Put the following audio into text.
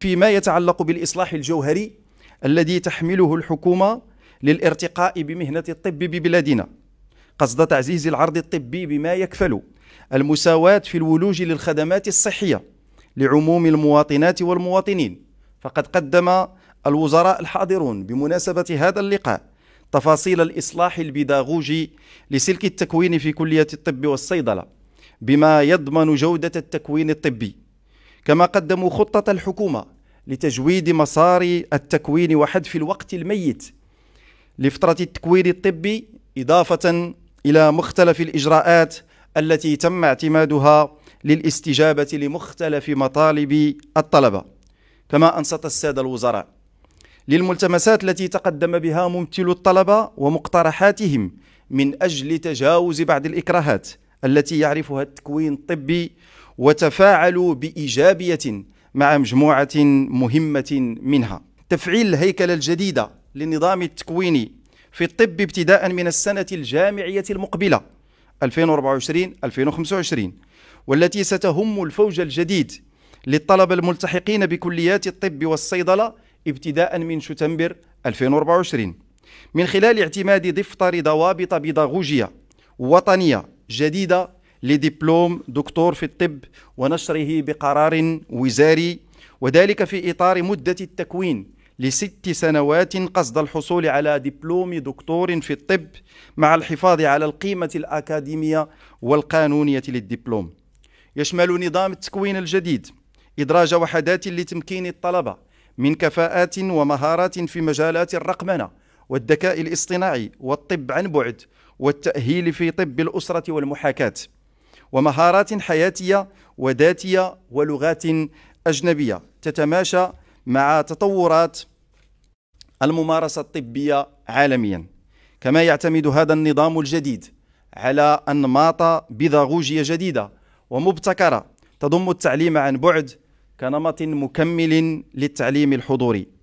فيما يتعلق بالإصلاح الجوهري الذي تحمله الحكومة للارتقاء بمهنة الطب ببلادنا قصد تعزيز العرض الطبي بما يكفل المساواة في الولوج للخدمات الصحية لعموم المواطنات والمواطنين فقد قدم الوزراء الحاضرون بمناسبة هذا اللقاء تفاصيل الإصلاح البيداغوجي لسلك التكوين في كلية الطب والصيدلة بما يضمن جودة التكوين الطبي كما قدموا خطة الحكومة لتجويد مسار التكوين وحذف الوقت الميت لفترة التكوين الطبي إضافة إلى مختلف الإجراءات التي تم اعتمادها للاستجابة لمختلف مطالب الطلبة كما أنصت السادة الوزراء للملتمسات التي تقدم بها ممثل الطلبة ومقترحاتهم من أجل تجاوز بعض الإكراهات التي يعرفها التكوين الطبي وتفاعلوا بإيجابية مع مجموعة مهمة منها تفعيل الهيكلة الجديدة للنظام التكويني في الطب ابتداء من السنة الجامعية المقبلة 2024-2025 والتي ستهم الفوج الجديد للطلبة الملتحقين بكليات الطب والصيدلة ابتداء من شتنبر 2024 من خلال اعتماد دفتر ضوابط بيداغوجية وطنية جديدة لدبلوم دكتور في الطب ونشره بقرار وزاري وذلك في إطار مدة التكوين لست سنوات قصد الحصول على دبلوم دكتور في الطب مع الحفاظ على القيمة الأكاديمية والقانونية للدبلوم يشمل نظام التكوين الجديد إدراج وحدات لتمكين الطلبة من كفاءات ومهارات في مجالات الرقمنة والذكاء الاصطناعي والطب عن بعد والتأهيل في طب الأسرة والمحاكاة ومهارات حياتية وذاتية ولغات أجنبية تتماشى مع تطورات الممارسة الطبية عالميا كما يعتمد هذا النظام الجديد على أنماط بيداغوجية جديدة ومبتكرة تضم التعليم عن بعد كنمط مكمل للتعليم الحضوري